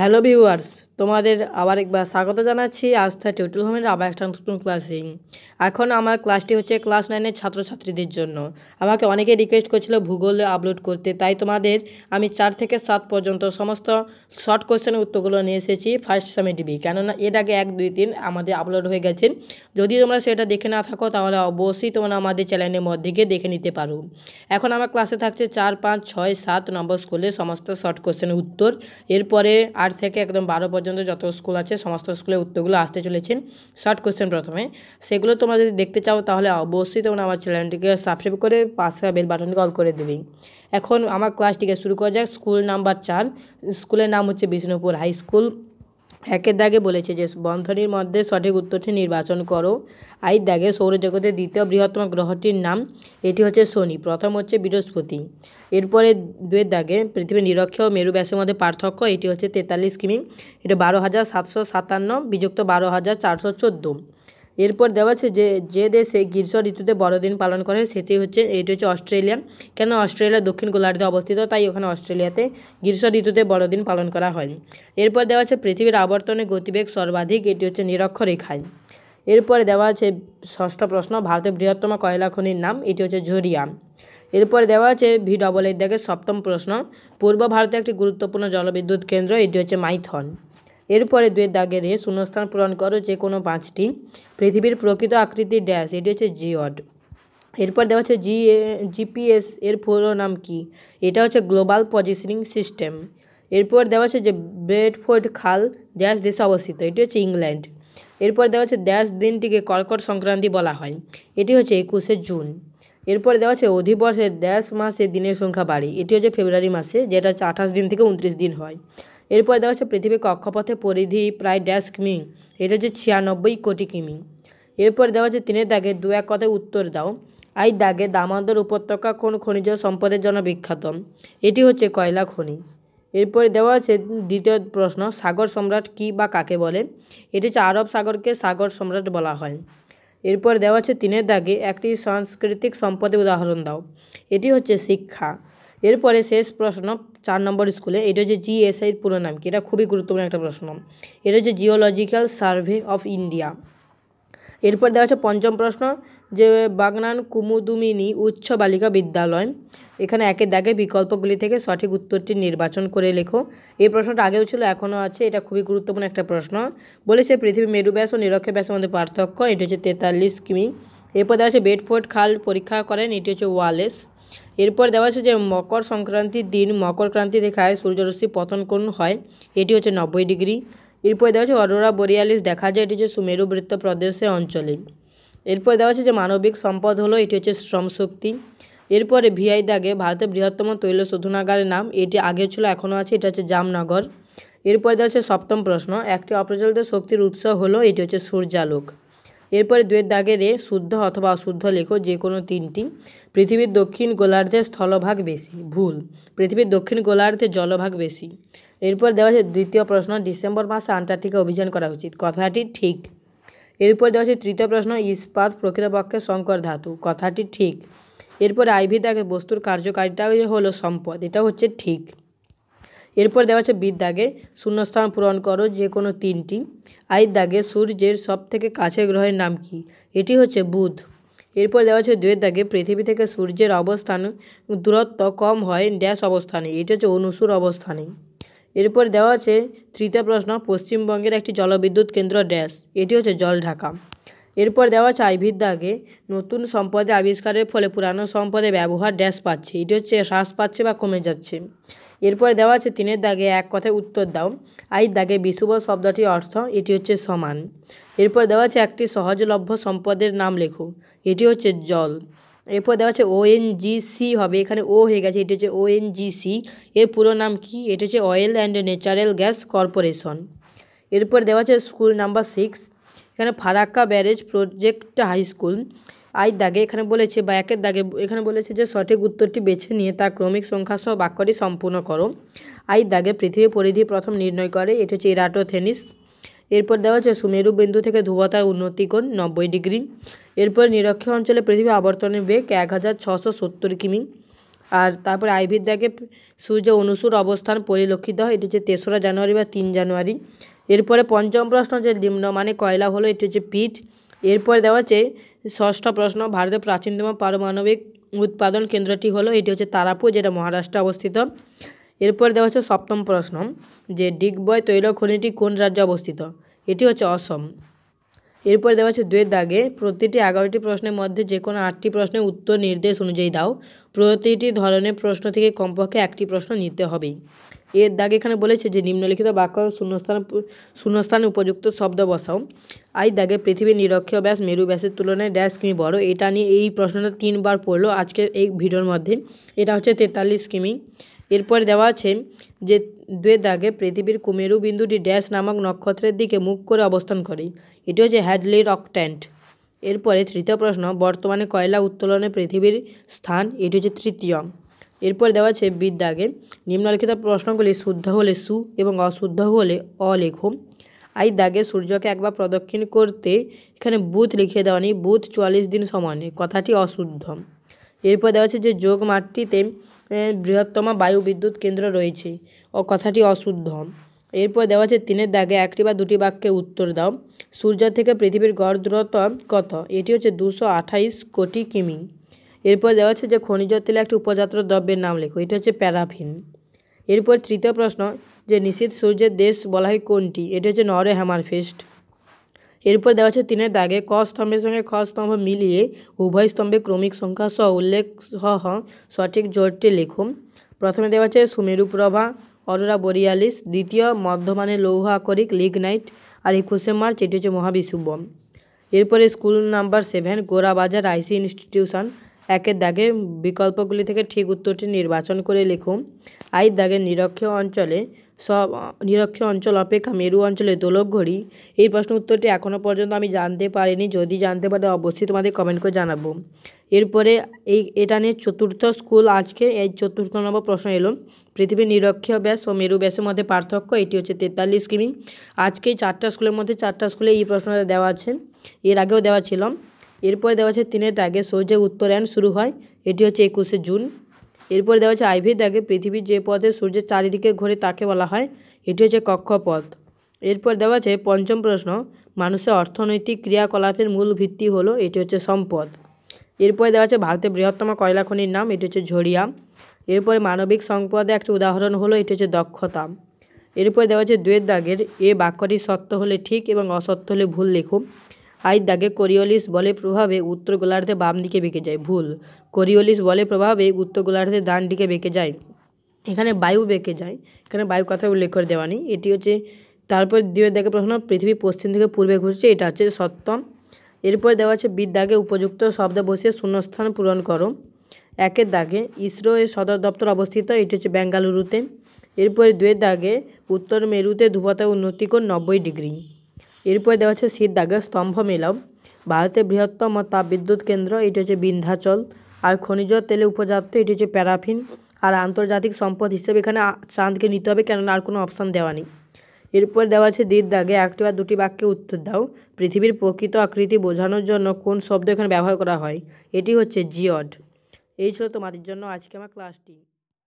hello viewers তোমাদের আবার একবার স্বাগত জানাচ্ছি আস্থা টিউটোরিয়াল হোমের আবার একটা নতুন ক্লাসে এখন আমার ক্লাসটি হচ্ছে ক্লাস নাইনের ছাত্রছাত্রীদের জন্য আমাকে অনেকে রিকোয়েস্ট করেছিল ভূগোলে আপলোড করতে তাই তোমাদের আমি চার থেকে সাত পর্যন্ত সমস্ত শর্ট কোশ্চেনের উত্তরগুলো নিয়ে এসেছি ফার্স্ট সেমে টিভি কেননা এর আগে এক দুই তিন আমাদের আপলোড হয়ে গেছে যদি তোমরা সেটা দেখে না থাকো তাহলে অবশ্যই তোমরা আমাদের চ্যানেলের মধ্যে গিয়ে দেখে নিতে পারো এখন আমার ক্লাসে থাকছে চার পাঁচ ছয় সাত নম্বর স্কুলে সমস্ত শর্ট কোশ্চেনের উত্তর এরপরে আট থেকে একদম বারো পর্যন্ত যত স্কুল আছে সমস্ত স্কুলের উত্তরগুলো আসতে চলেছে শর্ট কোয়েশ্চেন প্রথমে সেগুলো তোমরা যদি দেখতে চাও তাহলে অবশ্যই তোমরা আমার চ্যানেলটিকে সাবস্ক্রাইব করে পাশে বেল বাটনটি অল করে দেবে এখন আমার ক্লাসটিকে শুরু করা যাক স্কুল নাম্বার চার স্কুলের নাম হচ্ছে বিষ্ণুপুর হাই স্কুল একের দাগে বলেছে যে বন্ধনীর মধ্যে সঠিক উত্তরটি নির্বাচন করো আই দাগে সৌরজগতের দ্বিতীয় বৃহত্তম গ্রহটির নাম এটি হচ্ছে শনি প্রথম হচ্ছে বৃহস্পতি এরপরে দুয়ের দাগে পৃথিবীর নিরক্ষ ও মেরু ব্যাসের মধ্যে পার্থক্য এটি হচ্ছে তেতাল্লিশ কিমি এটা বারো হাজার সাতশো সাতান্ন বিযুক্ত বারো হাজার চারশো চোদ্দো এরপর দেওয়া আছে যে যে দেশে গ্রীষ্ম ঋতুতে বড়দিন পালন করে সেটি হচ্ছে এটি হচ্ছে অস্ট্রেলিয়া কেন অস্ট্রেলিয়া দক্ষিণ গোলার্ধে অবস্থিত তাই ওখানে অস্ট্রেলিয়াতে গ্রীষ্ম ঋতুতে বড়দিন পালন করা হয় এরপর দেওয়া আছে পৃথিবীর আবর্তনে গতিবেগ সর্বাধিক এটি হচ্ছে নিরক্ষরেখায় এরপরে দেওয়া আছে ষষ্ঠ প্রশ্ন ভারতের বৃহত্তম কয়লা খনির নাম এটি হচ্ছে ঝরিয়া এরপরে দেওয়া আছে ভি ডবল এর দেখে সপ্তম প্রশ্ন পূর্ব ভারতে একটি গুরুত্বপূর্ণ জলবিদ্যুৎ কেন্দ্র এটি হচ্ছে মাইথন এরপরে দুয়ের দাগে দিয়ে শূন্যস্থান পূরণ করো যে কোনো পাঁচটি পৃথিবীর প্রকৃত আকৃতি ড্যাশ এটি হচ্ছে জিওড এরপর দেওয়া হচ্ছে জি জিপিএস এর পুরো নাম কি এটা হচ্ছে গ্লোবাল পজিশনিং সিস্টেম এরপর দেওয়া হচ্ছে যে বেডফোর্ড খাল ড্যাশ দেশে অবস্থিত এটি হচ্ছে ইংল্যান্ড এরপর দেওয়া হচ্ছে ড্যাশ দিনটিকে কর্কট সংক্রান্তি বলা হয় এটি হচ্ছে একুশে জুন এরপর দেওয়া হচ্ছে অধিবর্ষে ড্যাশ মাসে দিনের সংখ্যা বাড়ে এটি হচ্ছে ফেব্রুয়ারি মাসে যেটা হচ্ছে আঠাশ দিন থেকে উনত্রিশ দিন হয় এরপরে দেওয়া হচ্ছে পৃথিবীর কক্ষপথে পরিধি প্রায় ড্যাশ কিমি এটা হচ্ছে ছিয়ানব্বই কোটি কিমি এরপরে দেওয়া হচ্ছে তিনের দাগে দু এক কথায় উত্তর দাও আই দাগে দামোদর উপত্যকা কোন খনিজ সম্পদের জন্য বিখ্যাত এটি হচ্ছে কয়লা খনি এরপরে দেওয়া আছে দ্বিতীয় প্রশ্ন সাগর সম্রাট কি বা কাকে বলে এটি হচ্ছে আরব সাগরকে সাগর সম্রাট বলা হয় এরপর দেওয়া আছে তিনের দাগে একটি সাংস্কৃতিক সম্পদের উদাহরণ দাও এটি হচ্ছে শিক্ষা এরপরে শেষ প্রশ্ন চার নম্বর স্কুলে এটা হচ্ছে জিএসআইয়ের পুরো নাম কি এটা খুবই গুরুত্বপূর্ণ একটা প্রশ্ন এটা হচ্ছে জিওলজিক্যাল সার্ভে অফ ইন্ডিয়া এরপর দেওয়া হচ্ছে পঞ্চম প্রশ্ন যে বাগনান কুমুদুমিনী উচ্চ বালিকা বিদ্যালয় এখানে একে দাগে বিকল্পগুলি থেকে সঠিক উত্তরটি নির্বাচন করে লেখো এই প্রশ্নটা আগেও ছিল এখনও আছে এটা খুবই গুরুত্বপূর্ণ একটা প্রশ্ন বলেছে পৃথিবী মেরু ব্যাস ও নিরক্ষ ব্যাসের মধ্যে পার্থক্য এটি হচ্ছে তেতাল্লিশ কিমি এরপর দেওয়া হচ্ছে বেডফোর্ড খাল পরীক্ষা করেন এটি হচ্ছে ওয়ালেস এরপর দেওয়া আছে যে মকর সংক্রান্তির দিন মকর ক্রান্তি রেখায় সূর্যরশ্মি পতন কোন হয় এটি হচ্ছে নব্বই ডিগ্রি এরপর দেওয়া হচ্ছে অরোরা বরিয়ালিস দেখা যায় এটি হচ্ছে সুমেরু বৃত্ত প্রদেশে অঞ্চলে এরপর দেওয়া আছে যে মানবিক সম্পদ হলো এটি হচ্ছে শ্রমশক্তি এরপরে ভিআই দাগে ভারতের বৃহত্তম তৈল শোধনাগারের নাম এটি আগে ছিল এখনও আছে এটা হচ্ছে জামনগর এরপর দেওয়া হচ্ছে সপ্তম প্রশ্ন একটি অপ্রচলিত শক্তির উৎস হলো এটি হচ্ছে সূর্যালোক এরপরে দুয়ের দাগে রে শুদ্ধ অথবা অশুদ্ধ লেখো যে কোনো তিনটি পৃথিবীর দক্ষিণ গোলার্ধে স্থলভাগ বেশি ভুল পৃথিবীর দক্ষিণ গোলার্ধে জলভাগ বেশি এরপর দেওয়া আছে দ্বিতীয় প্রশ্ন ডিসেম্বর মাসে আন্টার্কটিকা অভিযান করা উচিত কথাটি ঠিক এরপর দেওয়া আছে তৃতীয় প্রশ্ন ইস্পাত প্রকৃতপক্ষে শঙ্কর ধাতু কথাটি ঠিক এরপর আইভি দাগে বস্তুর কার্যকারিতা হলো সম্পদ এটা হচ্ছে ঠিক এরপর দেওয়া আছে বিদ দাগে শূন্যস্থান পূরণ করো যে কোনো তিনটি আই দাগে সূর্যের সবথেকে কাছের গ্রহের নাম কি এটি হচ্ছে বুধ এরপর দেওয়া আছে দুয়ের দাগে পৃথিবী থেকে সূর্যের অবস্থান দূরত্ব কম হয় ড্যাস অবস্থানে এটি হচ্ছে অনুসুর অবস্থানে এরপর দেওয়া আছে তৃতীয় প্রশ্ন পশ্চিমবঙ্গের একটি জলবিদ্যুৎ কেন্দ্র ড্যাস এটি হচ্ছে জল ঢাকা এরপর দেওয়া চাইভিদ্যাকে নতুন সম্পদে আবিষ্কারের ফলে পুরানো সম্পদে ব্যবহার ড্যাস পাচ্ছে এটি হচ্ছে হ্রাস পাচ্ছে বা কমে যাচ্ছে এরপর দেওয়া আছে তিনের দাগে এক কথায় উত্তর দাও আই দাগে বিশুভ শব্দটির অর্থ এটি হচ্ছে সমান এরপর দেওয়া আছে একটি সহজলভ্য সম্পদের নাম লেখো এটি হচ্ছে জল এরপর দেওয়া আছে ওএনজিসি হবে এখানে ও হয়ে গেছে এটি হচ্ছে ওএনজিসি এর পুরো নাম কি এটি হচ্ছে oil and natural gas corporation এরপর দেওয়া আছে স্কুল নাম্বার সিক্স এখানে ফারাক্কা ব্যারেজ প্রজেক্ট হাইস্কুল আই দাগে এখানে বলেছে বা একের দাগে এখানে বলেছে যে সঠিক উত্তরটি বেছে নিয়ে তা ক্রমিক সংখ্যা সহ বাক্যটি সম্পূর্ণ করো আই দাগে পৃথিবী পরিধি প্রথম নির্ণয় করে এটি হচ্ছে ইরাটোথেনিস এরপর দেওয়া হচ্ছে সুমেরু বিন্দু থেকে ধ্রুবতার উন্নতিকোণ নব্বই ডিগ্রি এরপর নিরক্ষ অঞ্চলে পৃথিবী আবর্তনের বেগ এক হাজার ছশো সত্তর কিমি আর তারপরে আইভির দাগে সূর্য অনুসুর অবস্থান পরিলক্ষিত হয় এটি হচ্ছে তেসরা জানুয়ারি বা তিন জানুয়ারি এরপরে পঞ্চম প্রশ্ন যে মানে কয়লা হলো এটি হচ্ছে পিঠ এরপরে দেওয়া হচ্ছে ষষ্ঠ প্রশ্ন ভারতের প্রাচীনতম পারমাণবিক উৎপাদন কেন্দ্রটি হলো এটি হচ্ছে তারাপুর যেটা মহারাষ্ট্রে অবস্থিত এরপর দেওয়া হচ্ছে সপ্তম প্রশ্ন যে ডিগবয় তৈল খনিটি কোন রাজ্যে অবস্থিত এটি হচ্ছে অসম এরপরে দেওয়া আছে দুয়ের দাগে প্রতিটি এগারোটি প্রশ্নের মধ্যে যে কোনো আটটি প্রশ্নের উত্তর নির্দেশ অনুযায়ী দাও প্রতিটি ধরনের প্রশ্ন থেকে কমপক্ষে একটি প্রশ্ন নিতে হবেই এর দাগে এখানে বলেছে যে নিম্নলিখিত বাক্য শূন্যস্থান শূন্যস্থানে উপযুক্ত শব্দ বসাও আই দাগে পৃথিবীর নিরক্ষীয় ব্যাস মেরু ব্যাসের তুলনায় ড্যাশ কিমি বড় এটা নিয়ে এই প্রশ্নটা তিনবার পড়লো আজকের এই ভিডিওর মধ্যে এটা হচ্ছে তেতাল্লিশ কিমি এরপরে দেওয়া আছে যে দুয়ের দাগে পৃথিবীর কুমেরু বিন্দুটি ড্যাশ নামক নক্ষত্রের দিকে মুখ করে অবস্থান করে এটি হচ্ছে হ্যাডলি রক ট্যান্ট এরপরে তৃতীয় প্রশ্ন বর্তমানে কয়লা উত্তোলনে পৃথিবীর স্থান এটি হচ্ছে তৃতীয় এরপর দেওয়া আছে বিদ্যাগে নিম্নলিখিত প্রশ্নগুলি শুদ্ধ হলে সু এবং অশুদ্ধ হলে অলেখো আই দাগে সূর্যকে একবার প্রদক্ষিণ করতে এখানে বুথ লিখিয়ে দেওয়া নেই বুথ চুয়াল্লিশ দিন সমানে কথাটি অশুদ্ধ এরপর দেওয়া আছে যে যোগ মাঠটিতে বৃহত্তম বায়ু বিদ্যুৎ কেন্দ্র রয়েছে ও কথাটি অশুদ্ধ এরপর দেওয়া আছে তিনের দাগে একটি বা দুটি বাক্যে উত্তর দাও সূর্য থেকে পৃথিবীর গড় দূরত্ব কত এটি হচ্ছে দুশো আঠাইশ কোটি কিমি এরপর দেওয়া হচ্ছে যে খনিজ তেলে একটি উপজাত দ্রব্যের নাম লেখো এটি হচ্ছে প্যারাফিন এরপর তৃতীয় প্রশ্ন যে নিশীত সূর্যের দেশ বলা হয় কোনটি এটি হচ্ছে নরে হ্যামারফিস্ট এরপর দেওয়া হচ্ছে তিনের দাগে ক স্তম্ভের সঙ্গে খ স্তম্ভ মিলিয়ে উভয় স্তম্ভে ক্রমিক সংখ্যা সহ উল্লেখ সহ সঠিক জোটটি লিখুন প্রথমে দেওয়া হচ্ছে সুমেরুপ্রভা অরোরা বরিয়ালিস দ্বিতীয় মধ্যমানে লৌহ আকরিক লিগনাইট আর একুশে মার্চ এটি হচ্ছে বম এরপরে school number seven Gorabazar I C institution একের দাগে বিকল্পগুলি থেকে ঠিক উত্তরটি নির্বাচন করে লিখুন আই দাগের নিরক্ষীয় অঞ্চলে সব নিরক্ষীয় অঞ্চল অপেক্ষা মেরু অঞ্চলে দোলক ঘড়ি এই প্রশ্ন উত্তরটি এখনও পর্যন্ত আমি জানতে পারিনি যদি জানতে পারে অবশ্যই তোমাদের কমেন্ট করে জানাবো এরপরে এই এটা নিয়ে চতুর্থ স্কুল আজকে এই চতুর্থ নম্বর প্রশ্ন এলো পৃথিবীর নিরক্ষীয় ব্যাস ও মেরু ব্যাসের মধ্যে পার্থক্য এটি হচ্ছে তেতাল্লিশ কিমি আজকে চারটা স্কুলের মধ্যে চারটা স্কুলে এই প্রশ্নটা দেওয়া আছে এর আগেও দেওয়া ছিল এরপরে দেওয়া আছে তিনের আগে সৌজে উত্তরায়ণ শুরু হয় এটি হচ্ছে একুশে জুন এরপরে দেওয়া হচ্ছে আইভি দাগে পৃথিবীর যে পথে সূর্যের চারিদিকে ঘোরে তাকে বলা হয় এটি হচ্ছে কক্ষপথ এরপর দেওয়া আছে পঞ্চম প্রশ্ন মানুষের অর্থনৈতিক ক্রিয়াকলাপের মূল ভিত্তি হলো এটি হচ্ছে সম্পদ এরপরে দেওয়া আছে ভারতের বৃহত্তম কয়লা খনির নাম এটি হচ্ছে ঝরিয়াম এরপরে মানবিক সম্পদে একটি উদাহরণ হলো এটি হচ্ছে দক্ষতা এরপরে দেওয়া আছে দুয়ের দাগের এ বাক্যটি সত্য হলে ঠিক এবং অসত্য হলে ভুল লিখুন দাগে করিওলিস বলে প্রভাবে উত্তর গোলার্ধে বাম দিকে বেঁকে যায় ভুল করিওলিস বলে প্রভাবে উত্তর গোলার্ধে ডান দিকে বেঁকে যায় এখানে বায়ু বেঁকে যায় এখানে বায়ু কথা উল্লেখ করে দেওয়া নেই এটি হচ্ছে তারপর দিয়ে দেখে প্রশ্ন পৃথিবী পশ্চিম থেকে পূর্বে ঘুরছে এটা হচ্ছে সপ্তম এরপর দেওয়া আছে দাগে উপযুক্ত শব্দ বসিয়ে শূন্যস্থান পূরণ করো একের দাগে ইসরো এর সদর দপ্তর অবস্থিত এটি হচ্ছে বেঙ্গালুরুতে এরপরে দুয়ের দাগে উত্তর মেরুতে ধুপাতা উন্নতি কর নব্বই ডিগ্রি এরপরে দেওয়া আছে সিদ্দাগের স্তম্ভ মিলম ভারতের বৃহত্তম তাপবিদ্যুৎ কেন্দ্র এটি হচ্ছে বিন্ধ্যাচল আর খনিজ তেলে উপজাত্য এটি হচ্ছে প্যারাফিন আর আন্তর্জাতিক সম্পদ হিসেবে এখানে চাঁদকে নিতে হবে কেননা আর কোনো অপশান দেওয়া নেই এরপর দেওয়া আছে দিদ দাগে একটি বা দুটি বাক্যে উত্তর দাও পৃথিবীর প্রকৃত আকৃতি বোঝানোর জন্য কোন শব্দ এখানে ব্যবহার করা হয় এটি হচ্ছে জিওড এই ছিল তোমাদের জন্য আজকে আমার ক্লাসটি